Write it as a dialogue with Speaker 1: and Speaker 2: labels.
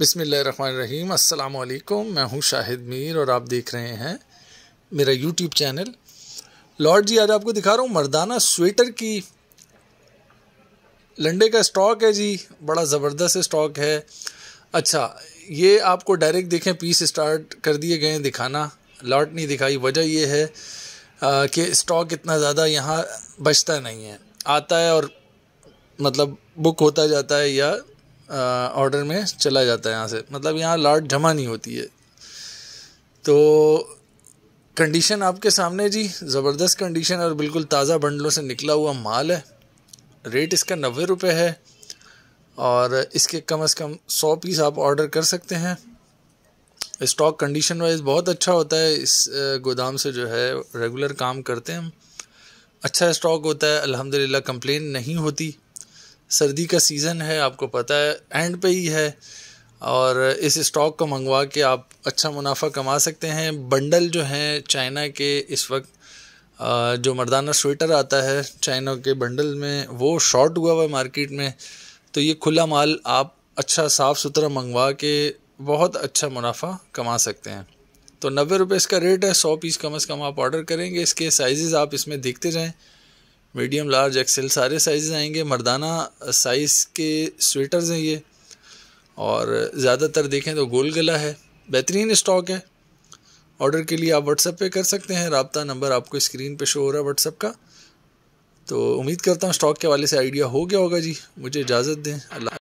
Speaker 1: बिसमीम अल्लाम मैं हूं शाहिद मीर और आप देख रहे हैं मेरा यूट्यूब चैनल लॉर्ड जी आज आपको दिखा रहा हूं मर्दाना स्वेटर की लंडे का स्टॉक है जी बड़ा ज़बरदस्त स्टॉक है अच्छा ये आपको डायरेक्ट देखें पीस स्टार्ट कर दिए गए दिखाना लॉट नहीं दिखाई वजह ये है कि स्टॉक इतना ज़्यादा यहाँ बचता नहीं है आता है और मतलब बुक होता जाता है या ऑर्डर में चला जाता है यहाँ से मतलब यहाँ लाट जमा नहीं होती है तो कंडीशन आपके सामने जी ज़बरदस्त कंडीशन और बिल्कुल ताज़ा बंडलों से निकला हुआ माल है रेट इसका नबे रुपये है और इसके कम से कम सौ पीस आप ऑर्डर कर सकते हैं स्टॉक कंडीशन वाइज बहुत अच्छा होता है इस गोदाम से जो है रेगुलर काम करते हैं हम अच्छा स्टॉक होता है अल्हम्दुलिल्लाह कंप्लेन नहीं होती सर्दी का सीज़न है आपको पता है एंड पे ही है और इस स्टॉक को मंगवा के आप अच्छा मुनाफा कमा सकते हैं बंडल जो हैं चाइना के इस वक्त जो मर्दाना स्वेटर आता है चाइना के बंडल में वो शॉर्ट हुआ हुआ मार्केट में तो ये खुला माल आप अच्छा साफ़ सुथरा मंगवा के बहुत अच्छा मुनाफा कमा सकते हैं तो नब्बे रुपये इसका रेट है सौ पीस कम अज़ कम आप ऑर्डर करेंगे इसके साइज़ आप इसमें देखते रहें मीडियम लार्ज एक्सेल सारे साइज़ आएंगे मर्दाना साइज़ के स्वेटर्स हैं ये और ज़्यादातर देखें तो गोल गला है बेहतरीन स्टॉक है ऑर्डर के लिए आप व्हाट्सएप पे कर सकते हैं रबता नंबर आपको स्क्रीन पे शो हो रहा है व्हाट्सएप का तो उम्मीद करता हूँ स्टॉक के वाले से आइडिया हो गया होगा जी मुझे इजाज़त दें अल्लाह